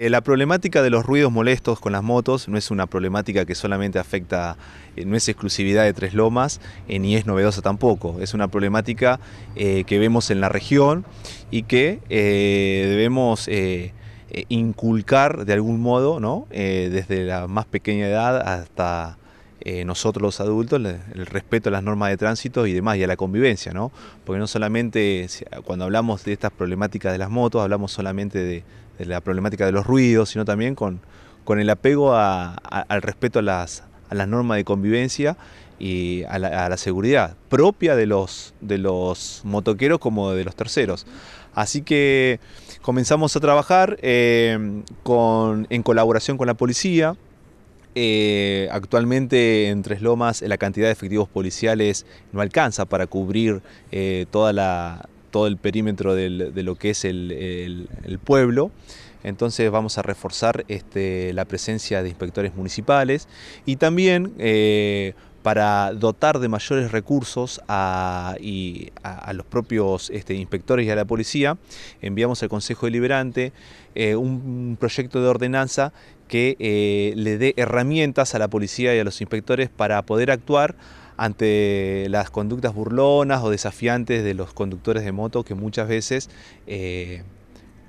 Eh, la problemática de los ruidos molestos con las motos no es una problemática que solamente afecta, eh, no es exclusividad de Tres Lomas, eh, ni es novedosa tampoco. Es una problemática que vemos en la región y que debemos inculcar de algún modo, ¿no? desde la más pequeña edad hasta eh, nosotros los adultos, el respeto a las normas de tránsito y demás, y a la convivencia, ¿no? Porque no solamente cuando hablamos de estas problemáticas de las motos, hablamos solamente de, la problemática de los ruidos, sino también con, con el apego al respeto a las, normas de convivencia y a la, seguridad propia de los, de los motoqueros como de los terceros. Así que comenzamos a trabajar eh, en colaboración con la policía, eh, actualmente en Tres Lomas la cantidad de efectivos policiales no alcanza para cubrir eh, toda la, todo el perímetro de lo que es el, pueblo. Entonces vamos a reforzar este, la presencia de inspectores municipales y también eh, para dotar de mayores recursos a, los propios este, inspectores y a la policía, enviamos al Consejo Deliberante eh, un, proyecto de ordenanza que eh, le dé herramientas a la policía y a los inspectores para poder actuar ante las conductas burlonas o desafiantes de los conductores de moto que muchas veces eh,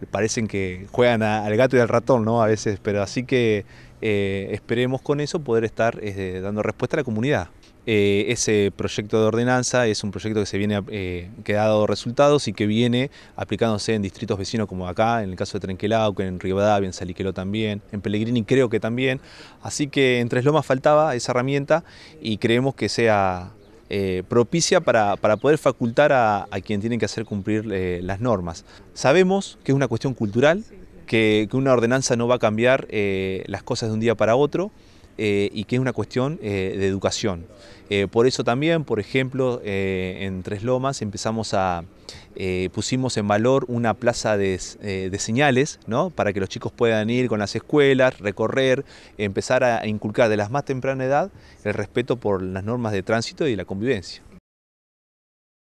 parecen que juegan al gato y al ratón, ¿no? A veces, pero así que eh, esperemos con eso poder estar este, dando respuesta a la comunidad. Eh, ese proyecto de ordenanza es un proyecto que se viene eh, que ha dado resultados y que viene aplicándose en distritos vecinos como acá, en el caso de Trenquelau, en Rivadavia, en Saliquelo también, en Pellegrini creo que también. Así que en Tres Lomas faltaba esa herramienta y creemos que sea eh, propicia para, poder facultar a, quien tiene que hacer cumplir eh, las normas. Sabemos que es una cuestión cultural, que, una ordenanza no va a cambiar eh, las cosas de un día para otro, eh, y que es una cuestión eh, de educación. Eh, por eso también, por ejemplo, en Tres Lomas empezamos a, pusimos en valor una plaza de, señales, ¿no? para que los chicos puedan ir con las escuelas, recorrer, empezar a inculcar de las más temprana edad el respeto por las normas de tránsito y la convivencia.